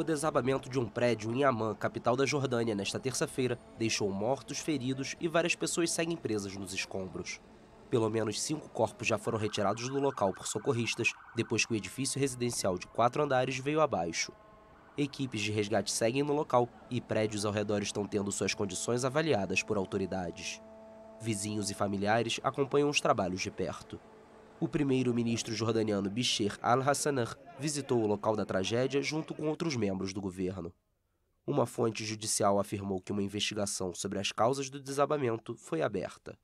O desabamento de um prédio em Amman, capital da Jordânia, nesta terça-feira, deixou mortos, feridos e várias pessoas seguem presas nos escombros. Pelo menos cinco corpos já foram retirados do local por socorristas depois que o edifício residencial de quatro andares veio abaixo. Equipes de resgate seguem no local e prédios ao redor estão tendo suas condições avaliadas por autoridades. Vizinhos e familiares acompanham os trabalhos de perto. O primeiro-ministro jordaniano Bashir al-Hassanah visitou o local da tragédia junto com outros membros do governo. Uma fonte judicial afirmou que uma investigação sobre as causas do desabamento foi aberta.